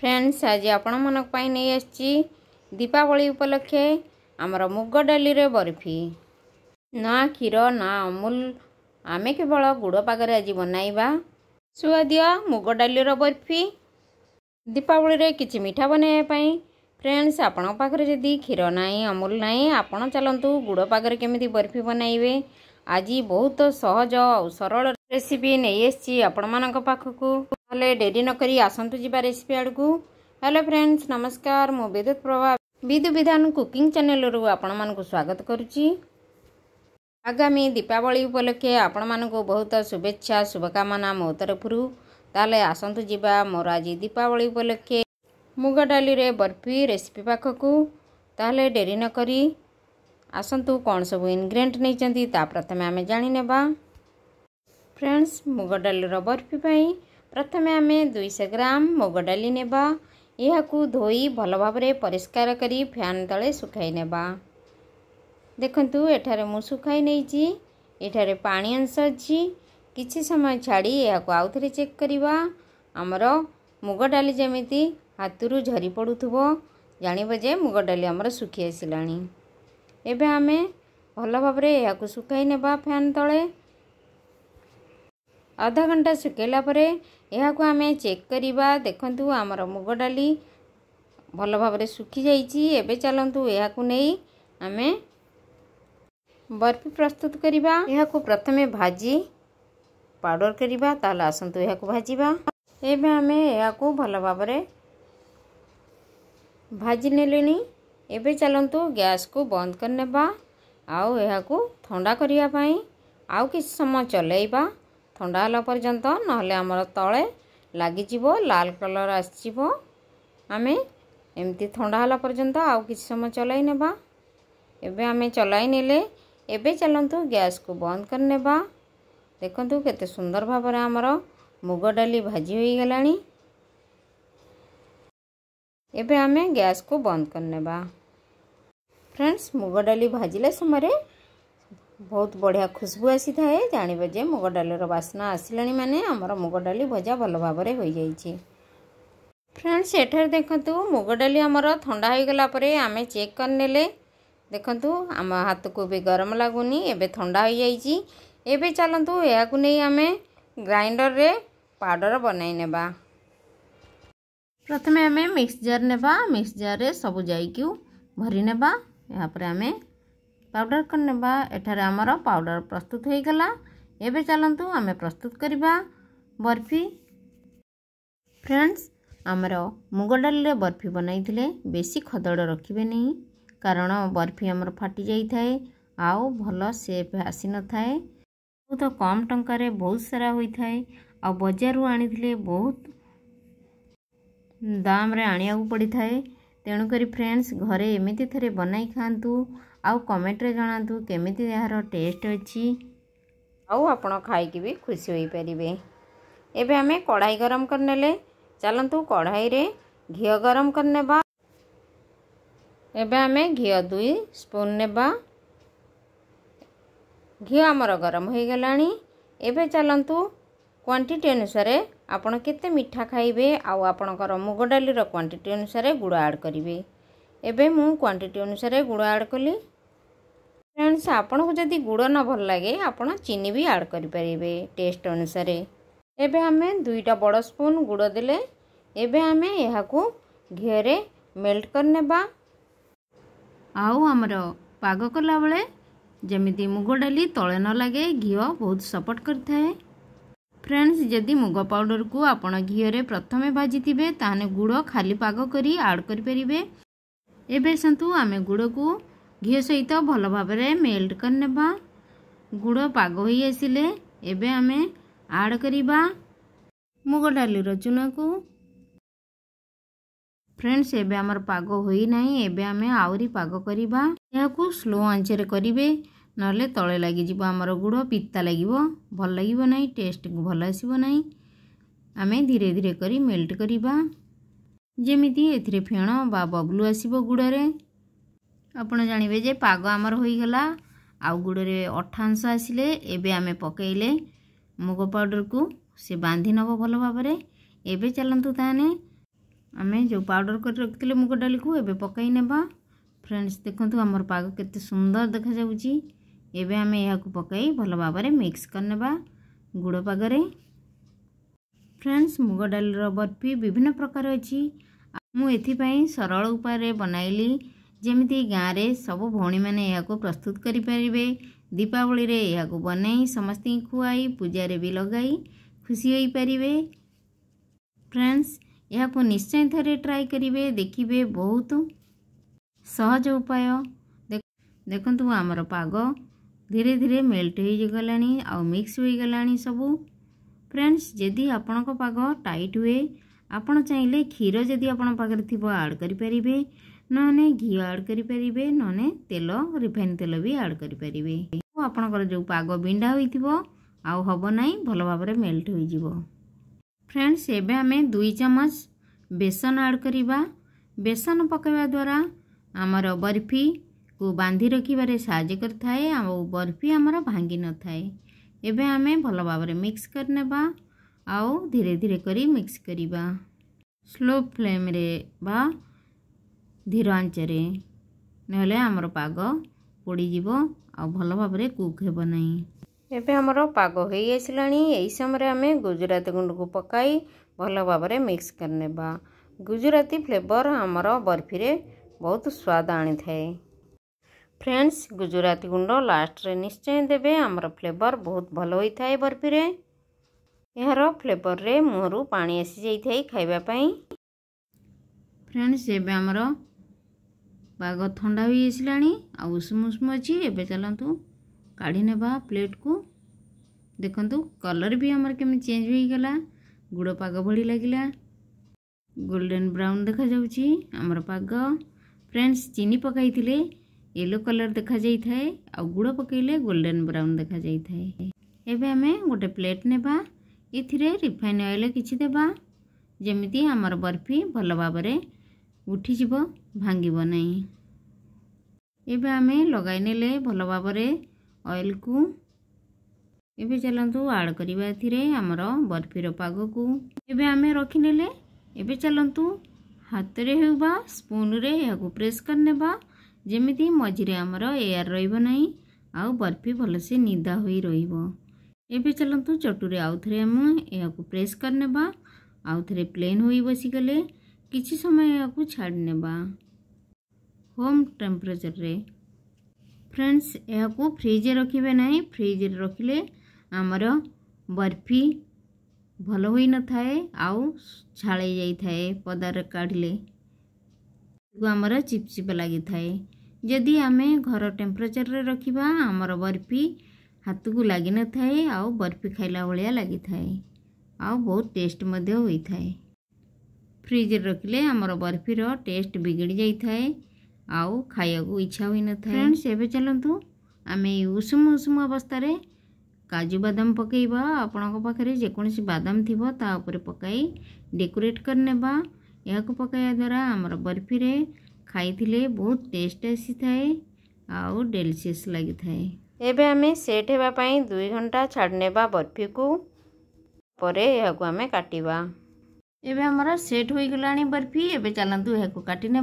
Friends ଆଜି ଆପଣମାନଙ୍କ ପାଇଁ ନେଇ ଆସିଛି ଦୀପାବଳି ଉପଲକ୍ଷେ ଆମର ମୁଗ ଡାଲିରେ ବରଫି ନା କ୍ଷୀର ନା ଅମୁଲ ଆମେ କେବଳ ଗୁଡ଼ ପାଗରେ ଆଜି ବନାଇବା ସୁଆଦିଆ ମୁଗ ଡାଲିର ବରଫି ଦୀପାବଳିରେ କିଛି ମିଠା ବନାଇବା ପାଇଁ ଫ୍ରେଣ୍ଡସ୍ ଆପଣଙ୍କ ପାଖରେ ଯଦି କ୍ଷୀର ନାହିଁ ଅମୁଲ ନାହିଁ ଆପଣ ଚାଲନ୍ତୁ ଗୁଡ଼ ପାଗରେ କେମିତି ବରଫି ବନାଇବେ ଆଜି ବହୁତ ସହଜ ଆଉ ସରଳ ରେସିପି ନେଇ ଆସିଛି ଆପଣମାନଙ୍କ ପାଖକୁ ତାହେଲେ ଡେରି ନକରି ଆସନ୍ତୁ ଯିବା ରେସିପି ଆଡ଼କୁ ହ୍ୟାଲୋ ଫ୍ରେଣ୍ଡସ୍ ନମସ୍କାର ମୁଁ ବିଦ୍ୟୁତ୍ ପ୍ରଭା ବିଦ୍ୟୁତ୍ ବିଧାନ କୁକିଂ ଚ୍ୟାନେଲ୍ରୁ ଆପଣମାନଙ୍କୁ ସ୍ୱାଗତ କରୁଛି ଆଗାମୀ ଦୀପାବଳି ଉପଲକ୍ଷେ ଆପଣମାନଙ୍କୁ ବହୁତ ଶୁଭେଚ୍ଛା ଶୁଭକାମନା ମୋ ତରଫରୁ ତାହେଲେ ଆସନ୍ତୁ ଯିବା ମୋର ଆଜି ଦୀପାବଳି ଉପଲକ୍ଷେ ମୁଗ ଡାଲିରେ ବର୍ଫି ରେସିପି ପାଖକୁ ତାହେଲେ ଡେରି ନକରି ଆସନ୍ତୁ କ'ଣ ସବୁ ଇନଗ୍ରେଡିଏଣ୍ଟ ନେଇଛନ୍ତି ତା ପ୍ରଥମେ ଆମେ ଜାଣିନେବା ଫ୍ରେଣ୍ଡସ୍ ମୁଗ ଡାଲିର ବରଫି ପାଇଁ ପ୍ରଥମେ ଆମେ ଦୁଇଶହ ଗ୍ରାମ ମୁଗ ଡାଲି ନେବା ଏହାକୁ ଧୋଇ ଭଲ ଭାବରେ ପରିଷ୍କାର କରି ଫ୍ୟାନ୍ ତଳେ ଶୁଖାଇ ନେବା ଦେଖନ୍ତୁ ଏଠାରେ ମୁଁ ଶୁଖାଇ ନେଇଛି ଏଠାରେ ପାଣି ଅଂଶ ଅଛି କିଛି ସମୟ ଛାଡ଼ି ଏହାକୁ ଆଉଥରେ ଚେକ୍ କରିବା ଆମର ମୁଗ ଡାଲି ଯେମିତି ହାତରୁ ଝରି ପଡ଼ୁଥିବ ଜାଣିବ ଯେ ମୁଗ ଡାଲି ଆମର ଶୁଖି ଆସିଲାଣି ଏବେ ଆମେ ଭଲ ଭାବରେ ଏହାକୁ ଶୁଖାଇ ନେବା ଫ୍ୟାନ୍ ତଳେ ଅଧା ଘଣ୍ଟା ଶୁଖାଇଲା ପରେ ଏହାକୁ ଆମେ ଚେକ୍ କରିବା ଦେଖନ୍ତୁ ଆମର ମୁଗ ଡାଲି ଭଲ ଭାବରେ ଶୁଖିଯାଇଛି ଏବେ ଚାଲନ୍ତୁ ଏହାକୁ ନେଇ ଆମେ ବରଫି ପ୍ରସ୍ତୁତ କରିବା ଏହାକୁ ପ୍ରଥମେ ଭାଜି ପାଉଡ଼ର କରିବା ତାହେଲେ ଆସନ୍ତୁ ଏହାକୁ ଭାଜିବା ଏବେ ଆମେ ଏହାକୁ ଭଲ ଭାବରେ ଭାଜି ନେଲେଣି एवं चलतु गैस को बंद करने आक थंडा करने आउ कि समय चलेबा थंडा होगा पर्यत नम ते लग लाल कलर आसमें एमती थंडा होगा पर्यटन आउ कि समय चलने एवं आम चलने एवं गैस को बंद करने देखु केत सुंदर भाव आमर मुग डाली भाजीगला ଏବେ ଆମେ ଗ୍ୟାସ୍କୁ ବନ୍ଦ କରିନେବା ଫ୍ରେଣ୍ଡସ୍ ମୁଗ ଡାଲି ଭାଜିଲା ସମୟରେ ବହୁତ ବଢ଼ିଆ ଖୁସବୁ ଆସିଥାଏ ଜାଣିବ ଯେ ମୁଗ ଡାଲିର ବାସ୍ନା ଆସିଲାଣି ମାନେ ଆମର ମୁଗ ଡାଲି ଭଜା ଭଲ ଭାବରେ ହୋଇଯାଇଛି ଫ୍ରେଣ୍ଡସ୍ ଏଠାରେ ଦେଖନ୍ତୁ ମୁଗ ଡାଲି ଆମର ଥଣ୍ଡା ହୋଇଗଲା ପରେ ଆମେ ଚେକ୍ କରିନେଲେ ଦେଖନ୍ତୁ ଆମ ହାତକୁ ବି ଗରମ ଲାଗୁନି ଏବେ ଥଣ୍ଡା ହୋଇଯାଇଛି ଏବେ ଚାଲନ୍ତୁ ଏହାକୁ ନେଇ ଆମେ ଗ୍ରାଇଣ୍ଡର୍ରେ ପାଉଡ଼ର୍ ବନାଇ ନେବା ପ୍ରଥମେ ଆମେ ମିକ୍ସଚର୍ ନେବା ମିକ୍ସଚର୍ରେ ସବୁ ଯାଇକି ଭରି ନେବା ଏହାପରେ ଆମେ ପାଉଡ଼ର କରି ନେବା ଏଠାରେ ଆମର ପାଉଡ଼ର ପ୍ରସ୍ତୁତ ହୋଇଗଲା ଏବେ ଚାଲନ୍ତୁ ଆମେ ପ୍ରସ୍ତୁତ କରିବା ବର୍ଫି ଫ୍ରେଣ୍ଡସ୍ ଆମର ମୁଗ ଡାଲିରେ ବର୍ଫି ବନାଇଥିଲେ ବେଶୀ ଖଦଡ଼ ରଖିବେ ନାହିଁ କାରଣ ବର୍ଫି ଆମର ଫାଟି ଯାଇଥାଏ ଆଉ ଭଲ ସେପ୍ ଆସିନଥାଏ ବହୁତ କମ୍ ଟଙ୍କାରେ ବହୁତ ସାରା ହୋଇଥାଏ ଆଉ ବଜାରରୁ ଆଣିଥିଲେ ବହୁତ ଦାମ୍ରେ ଆଣିବାକୁ ପଡ଼ିଥାଏ ତେଣୁକରି ଫ୍ରେଣ୍ଡସ୍ ଘରେ ଏମିତି ଥରେ ବନାଇ ଖାଆନ୍ତୁ ଆଉ କମେଣ୍ଟରେ ଜଣାନ୍ତୁ କେମିତି ଏହାର ଟେଷ୍ଟ ଅଛି ଆଉ ଆପଣ ଖାଇକି ବି ଖୁସି ହୋଇପାରିବେ ଏବେ ଆମେ କଢ଼ାଇ ଗରମ କରିନେଲେ ଚାଲନ୍ତୁ କଢ଼ାଇରେ ଘିଅ ଗରମ କରିନେବା ଏବେ ଆମେ ଘିଅ ଦୁଇ ସ୍ପୁନ୍ ନେବା ଘିଅ ଆମର ଗରମ ହୋଇଗଲାଣି ଏବେ ଚାଲନ୍ତୁ କ୍ୱାଣ୍ଟିଟି ଅନୁସାରେ ଆପଣ କେତେ ମିଠା ଖାଇବେ ଆଉ ଆପଣଙ୍କର ମୁଗ ଡାଲିର କ୍ୱାଣ୍ଟିଟି ଅନୁସାରେ ଗୁଡ଼ ଆଡ଼୍ କରିବେ ଏବେ ମୁଁ କ୍ୱାଣ୍ଟିଟି ଅନୁସାରେ ଗୁଡ଼ ଆଡ଼୍ କଲି ଫ୍ରେଣ୍ଡସ୍ ଆପଣଙ୍କୁ ଯଦି ଗୁଡ଼ ନ ଭଲ ଲାଗେ ଆପଣ ଚିନି ବି ଆଡ଼୍ କରିପାରିବେ ଟେଷ୍ଟ ଅନୁସାରେ ଏବେ ଆମେ ଦୁଇଟା ବଡ଼ ସ୍ପୁନ୍ ଗୁଡ଼ ଦେଲେ ଏବେ ଆମେ ଏହାକୁ ଘିଅରେ ମେଲ୍ଟ କରିନେବା ଆଉ ଆମର ପାଗ କଲାବେଳେ ଯେମିତି ମୁଗ ଡାଲି ତଳେ ନ ଲାଗେ ଘିଅ ବହୁତ ସପୋର୍ଟ କରିଥାଏ ଫ୍ରେଣ୍ଡସ୍ ଯଦି ମୁଗ ପାଉଡ଼ରକୁ ଆପଣ ଘିଅରେ ପ୍ରଥମେ ଭାଜିଥିବେ ତାହେଲେ ଗୁଡ଼ ଖାଲି ପାଗ କରି ଆଡ଼୍ କରିପାରିବେ ଏବେ ଆସନ୍ତୁ ଆମେ ଗୁଡ଼କୁ ଘିଅ ସହିତ ଭଲ ଭାବରେ ମେଲ୍ଟ କରିନେବା ଗୁଡ଼ ପାଗ ହୋଇଆସିଲେ ଏବେ ଆମେ ଆଡ଼୍ କରିବା ମୁଗ ଡାଲିର ଚୁନାକୁ ଫ୍ରେଣ୍ଡସ୍ ଏବେ ଆମର ପାଗ ହୋଇନାହିଁ ଏବେ ଆମେ ଆହୁରି ପାଗ କରିବା ଏହାକୁ ସ୍ଲୋ ଆଞ୍ଚରେ କରିବେ ନହେଲେ ତଳେ ଲାଗିଯିବ ଆମର ଗୁଡ଼ ପିତା ଲାଗିବ ଭଲ ଲାଗିବ ନାହିଁ ଟେଷ୍ଟକୁ ଭଲ ଆସିବ ନାହିଁ ଆମେ ଧୀରେ ଧୀରେ କରି ମେଲ୍ଟ କରିବା ଯେମିତି ଏଥିରେ ଫେଣ ବା ବବଲୁ ଆସିବ ଗୁଡ଼ରେ ଆପଣ ଜାଣିବେ ଯେ ପାଗ ଆମର ହୋଇଗଲା ଆଉ ଗୁଡ଼ରେ ଅଠାଂଶ ଆସିଲେ ଏବେ ଆମେ ପକାଇଲେ ମୁଗ ପାଉଡ଼ରକୁ ସେ ବାନ୍ଧି ନେବ ଭଲ ଭାବରେ ଏବେ ଚାଲନ୍ତୁ ତାହେଲେ ଆମେ ଯେଉଁ ପାଉଡ଼ର କରି ରଖିଥିଲେ ମୁଗ ଡାଲିକୁ ଏବେ ପକାଇ ନେବା ଫ୍ରେଣ୍ଡସ୍ ଦେଖନ୍ତୁ ଆମର ପାଗ କେତେ ସୁନ୍ଦର ଦେଖାଯାଉଛି ଏବେ ଆମେ ଏହାକୁ ପକାଇ ଭଲ ଭାବରେ ମିକ୍ସ କରିନେବା ଗୁଡ଼ ପାଗରେ ଫ୍ରେଣ୍ଡସ୍ ମୁଗ ଡାଲିର ବର୍ଫି ବିଭିନ୍ନ ପ୍ରକାର ଅଛି ମୁଁ ଏଥିପାଇଁ ସରଳ ଉପାୟରେ ବନାଇଲି ଯେମିତି ଗାଁରେ ସବୁ ଭଉଣୀମାନେ ଏହାକୁ ପ୍ରସ୍ତୁତ କରିପାରିବେ ଦୀପାବଳିରେ ଏହାକୁ ବନାଇ ସମସ୍ତଙ୍କୁ ଖୁଆଇ ପୂଜାରେ ବି ଲଗାଇ ଖୁସି ହୋଇପାରିବେ ଫ୍ରେଣ୍ଡସ୍ ଏହାକୁ ନିଶ୍ଚୟ ଥରେ ଟ୍ରାଏ କରିବେ ଦେଖିବେ ବହୁତ ସହଜ ଉପାୟ ଦେଖନ୍ତୁ ଆମର ପାଗ ଧୀରେ ଧୀରେ ମେଲ୍ଟ ହୋଇଗଲାଣି ଆଉ ମିକ୍ସ ହୋଇଗଲାଣି ସବୁ ଫ୍ରେଣ୍ଡସ୍ ଯଦି ଆପଣଙ୍କ ପାଗ ଟାଇଟ୍ ହୁଏ ଆପଣ ଚାହିଁଲେ କ୍ଷୀର ଯଦି ଆପଣଙ୍କ ପାଖରେ ଥିବ ଆଡ଼୍ କରିପାରିବେ ନହେଲେ ଘିଅ ଆଡ଼୍ କରିପାରିବେ ନହେଲେ ତେଲ ରିଫାଇନ୍ ତେଲ ବି ଆଡ଼୍ କରିପାରିବେ ଆପଣଙ୍କର ଯେଉଁ ପାଗ ବିଣ୍ଡା ହୋଇଥିବ ଆଉ ହେବ ନାହିଁ ଭଲ ଭାବରେ ମେଲ୍ଟ ହୋଇଯିବ ଫ୍ରେଣ୍ଡସ୍ ଏବେ ଆମେ ଦୁଇ ଚାମଚ ବେସନ ଆଡ଼୍ କରିବା ବେସନ ପକାଇବା ଦ୍ୱାରା ଆମର ବର୍ଫି को रखे रखा साय बर्फी आमर भांगी न थाए आम भल भाव मिक्स कर आउ धीरे धीरे करी मिक्स करवा स्लो फ्लेम रे बा धीर आँच नमर पग पोड़ आल भाव कुक हेबना पग हो समय आम गुजराती गुंड को पक भल भाव मिक्स करने गुजराती फ्लेवर आमर बर्फी रे बहुत स्वाद आनी थाए ଫ୍ରେଣ୍ଡସ୍ ଗୁଜୁରାତି ଗୁଣ୍ଡ ଲାଷ୍ଟରେ ନିଶ୍ଚୟ ଦେବେ ଆମର ଫ୍ଲେଭର୍ ବହୁତ ଭଲ ହୋଇଥାଏ ବରଫିରେ ଏହାର ଫ୍ଲେଭର୍ରେ ମୁହଁରୁ ପାଣି ଆସିଯାଇଥାଏ ଖାଇବା ପାଇଁ ଫ୍ରେଣ୍ଡସ୍ ଏବେ ଆମର ପାଗ ଥଣ୍ଡା ହୋଇଆସିଲାଣି ଆଉ ଉଷୁମ ଉଷୁମ ଅଛି ଏବେ ଚାଲନ୍ତୁ କାଢ଼ି ନେବା ପ୍ଲେଟ୍କୁ ଦେଖନ୍ତୁ କଲର୍ ବି ଆମର କେମିତି ଚେଞ୍ଜ ହୋଇଗଲା ଗୁଡ଼ ପାଗ ଭଳି ଲାଗିଲା ଗୋଲ୍ଡେନ୍ ବ୍ରାଉନ୍ ଦେଖାଯାଉଛି ଆମର ପାଗ ଫ୍ରେଣ୍ଡସ୍ ଚିନି ପକାଇଥିଲେ येलो कलर देखा जाए था आ गुड़ पकड़े गोल्डन ब्राउन देखा जाए था एवं आम गोटे प्लेट नेबा ए रिफाइन अएल किसी देवा जमी आम बर्फी भल भाव उठिजी भांग आम लगे भल भाव अएल को ये चलतु आड करवाम बर्फीर पाग को ये आम रखने चलतु हाथ में हो स्पून यह प्रेस करने बा। जमी मझे आमर एयर रही आर्फी भलसे निदा हो रे चलत चटुरी आउ थे आम यह प्रेस करने आउ थे प्लेन हो बसगले कि समय या छाड़ने होम टेम्परेचर रे फ्रेंड्स यह फ्रिज रखे ना फ्रिज रखिले आमर बर्फी भल हो नए आउ छाई जाए पदार काढ़ आमर चिपचिप लगी थाए। जदि आम घर टेम्परेचर रखा आमर बर्फी हाथ को लग न थाए आर्फी खाला भाया लगी थाए बहुत टेस्ट होता फ्रिज रखिले आमर बर्फी टेस्ट बिगड़ जाए आया इच्छा हो न फ्रेंड्स एवं चलतु आम उषुम उषुम अवस्था काजु बादाम पकईवा आपणी जेकोसी बादाम थोड़ा ताकोरेट करने को पकाया द्वारा आमर बर्फी में खाई बहुत टेस्ट आसी थाए आलसीयस लगी थाए एबे आमे सेट होगापी दुई घंटा छाड़ने बर्फी को परे आमे काटिबा एबे आमर सेट हो गला बर्फी एबे चलतु यह काटने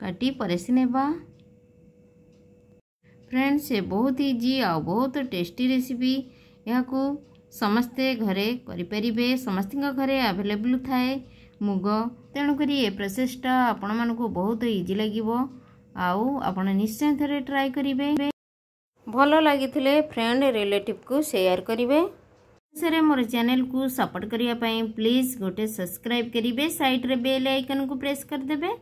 काटी परेसी ने फ्रेंड्स ये बहुत इजी आ बहुत टेस्टी रेसीपी यह समस्ते घरे करें समस्त घरे अभेलेबल थाए मुग तेणुक ए प्रोसेसटा आपण मानक बहुत इजी लगे आपचय थे ट्राए करेंगे भल लगी फ्रेंड रिलेटिव को शेयर करेंगे शेष मोर चेल को सपोर्ट करने प्लीज गोटे सब्सक्राइब करेंगे सैड बेल आइकन को प्रेस करदे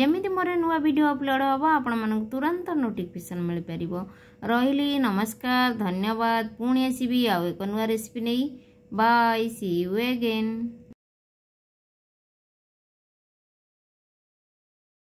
जमी मोर नुआ भिड अपलोड हे आपण तुरंत नोटिफिकेसन मिल पार रही नमस्कार धन्यवाद पुणी आसबि आउ एक नुआ रेसीपी नहीं बाय सी यू अगेन